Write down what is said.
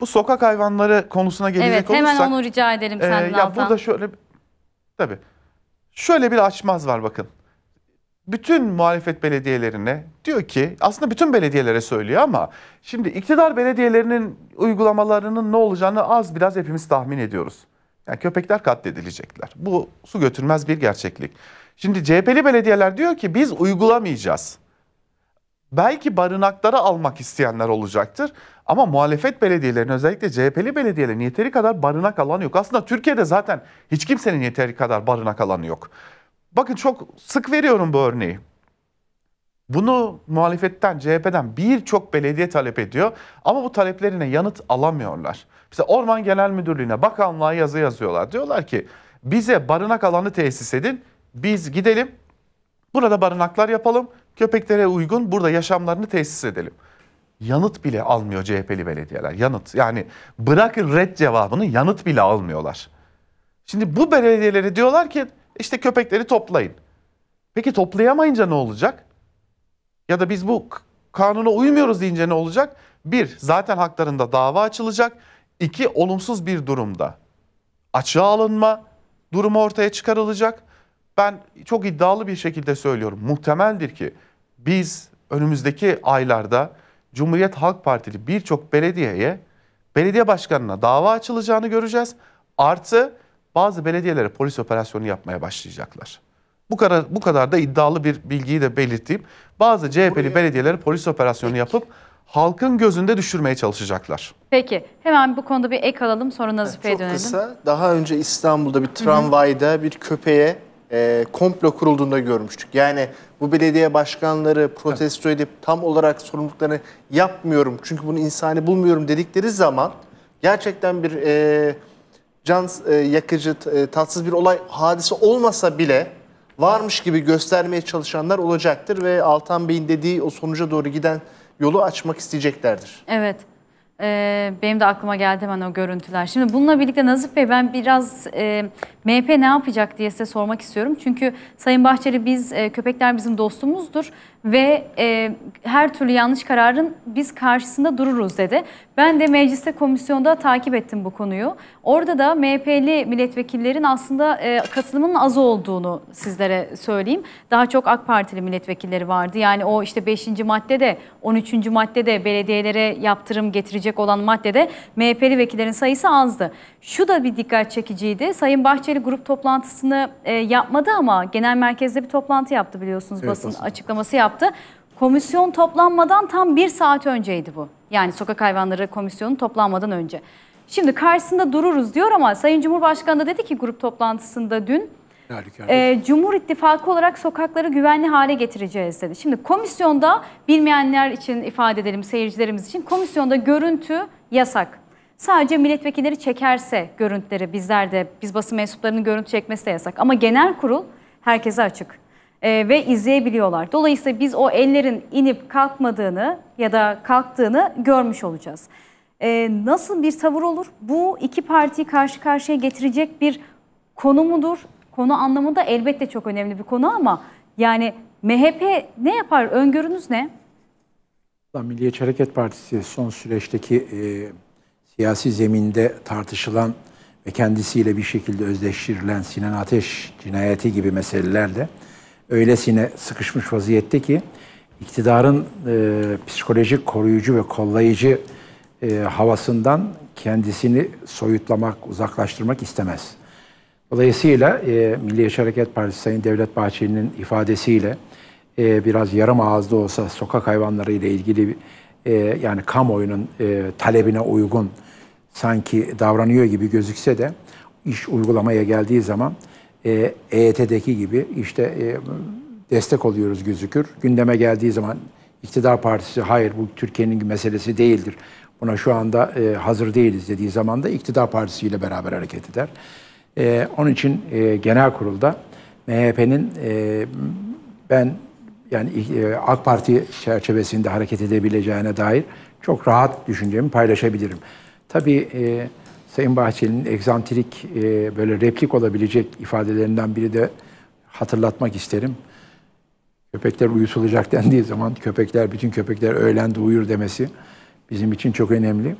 Bu sokak hayvanları konusuna gelecek evet, olursak. Evet hemen onu rica ederim e, senden e, Ya Altan. Burada şöyle tabii şöyle bir açmaz var bakın. Bütün muhalefet belediyelerine diyor ki aslında bütün belediyelere söylüyor ama şimdi iktidar belediyelerinin uygulamalarının ne olacağını az biraz hepimiz tahmin ediyoruz. Yani köpekler katledilecekler. Bu su götürmez bir gerçeklik. Şimdi CHP'li belediyeler diyor ki biz uygulamayacağız belki barınaklara almak isteyenler olacaktır. Ama muhalefet belediyelerinin özellikle CHP'li belediyelerin yeteri kadar barınak alanı yok. Aslında Türkiye'de zaten hiç kimsenin yeteri kadar barınak alanı yok. Bakın çok sık veriyorum bu örneği. Bunu muhalefetten, CHP'den birçok belediye talep ediyor ama bu taleplerine yanıt alamıyorlar. Mesela Orman Genel Müdürlüğü'ne, bakanlığa yazı yazıyorlar. Diyorlar ki bize barınak alanı tesis edin, biz gidelim Burada barınaklar yapalım, köpeklere uygun burada yaşamlarını tesis edelim. Yanıt bile almıyor CHP'li belediyeler. Yanıt yani bırakın red cevabını yanıt bile almıyorlar. Şimdi bu belediyelere diyorlar ki işte köpekleri toplayın. Peki toplayamayınca ne olacak? Ya da biz bu kanuna uymuyoruz deyince ne olacak? Bir, zaten haklarında dava açılacak. İki, olumsuz bir durumda açığa alınma durumu ortaya çıkarılacak. Ben çok iddialı bir şekilde söylüyorum. Muhtemeldir ki biz önümüzdeki aylarda Cumhuriyet Halk Partili birçok belediyeye, belediye başkanına dava açılacağını göreceğiz. Artı bazı belediyelere polis operasyonu yapmaya başlayacaklar. Bu kadar bu kadar da iddialı bir bilgiyi de belirteyim. Bazı CHP'li belediyelere polis operasyonu yapıp halkın gözünde düşürmeye çalışacaklar. Peki hemen bu konuda bir ek alalım sonra Nazife'ye dönelim. Çok kısa daha önce İstanbul'da bir tramvayda bir köpeğe e, komplo kurulduğunda görmüştük. Yani bu belediye başkanları protesto edip tam olarak sorumluluklarını yapmıyorum çünkü bunu insani bulmuyorum dedikleri zaman gerçekten bir e, can e, yakıcı, e, tatsız bir olay hadisi olmasa bile varmış gibi göstermeye çalışanlar olacaktır ve Altan Bey'in dediği o sonuca doğru giden yolu açmak isteyeceklerdir. Evet. Ee, benim de aklıma geldi hemen o görüntüler. Şimdi bununla birlikte Nazif Bey ben biraz e, MHP ne yapacak diye size sormak istiyorum. Çünkü Sayın Bahçeli biz e, köpekler bizim dostumuzdur ve e, her türlü yanlış kararın biz karşısında dururuz dedi. Ben de mecliste komisyonda takip ettim bu konuyu. Orada da MHP'li milletvekillerin aslında e, katılımının az olduğunu sizlere söyleyeyim. Daha çok AK Partili milletvekilleri vardı. Yani o işte 5. maddede 13. maddede belediyelere yaptırım getirecek edilecek olan maddede MHP'li vekillerin sayısı azdı. Şu da bir dikkat çekiciydi. Sayın Bahçeli grup toplantısını e, yapmadı ama genel merkezde bir toplantı yaptı biliyorsunuz evet, basın aslında. açıklaması yaptı. Komisyon toplanmadan tam bir saat önceydi bu. Yani sokak hayvanları komisyonu toplanmadan önce. Şimdi karşısında dururuz diyor ama Sayın Cumhurbaşkanı da dedi ki grup toplantısında dün e, Cumhur İttifakı olarak sokakları güvenli hale getireceğiz dedi. Şimdi komisyonda bilmeyenler için ifade edelim seyircilerimiz için komisyonda görüntü yasak. Sadece milletvekilleri çekerse görüntüleri bizler de biz basın mensuplarının görüntü çekmesi de yasak. Ama genel kurul herkese açık e, ve izleyebiliyorlar. Dolayısıyla biz o ellerin inip kalkmadığını ya da kalktığını görmüş olacağız. E, nasıl bir tavır olur? Bu iki partiyi karşı karşıya getirecek bir konu mudur? konu anlamında elbette çok önemli bir konu ama yani MHP ne yapar? Öngörünüz ne? Milliyetçi Hareket Partisi son süreçteki e, siyasi zeminde tartışılan ve kendisiyle bir şekilde özdeştirilen Sinan Ateş cinayeti gibi meselelerde öylesine sıkışmış vaziyette ki iktidarın e, psikolojik koruyucu ve kollayıcı e, havasından kendisini soyutlamak, uzaklaştırmak istemez. Dolayısıyla e, Milliyetçi Hareket Partisi Sayın Devlet Bahçeli'nin ifadesiyle e, biraz yarım ağızda olsa sokak hayvanları ile ilgili e, yani kamuoyunun e, talebine uygun sanki davranıyor gibi gözükse de iş uygulamaya geldiği zaman e, EYT'deki gibi işte e, destek oluyoruz gözükür. Gündeme geldiği zaman iktidar partisi hayır bu Türkiye'nin meselesi değildir. Buna şu anda e, hazır değiliz dediği zaman da iktidar partisiyle beraber hareket eder. E, onun için e, genel kurulda MHP'nin e, ben yani e, AK Parti çerçevesinde hareket edebileceğine dair çok rahat düşüncemi paylaşabilirim. Tabii e, Sayın Bahçeli'nin egzantrik e, böyle replik olabilecek ifadelerinden biri de hatırlatmak isterim. Köpekler uyutulacak dendiği zaman köpekler bütün köpekler öğlen de uyur demesi bizim için çok önemli.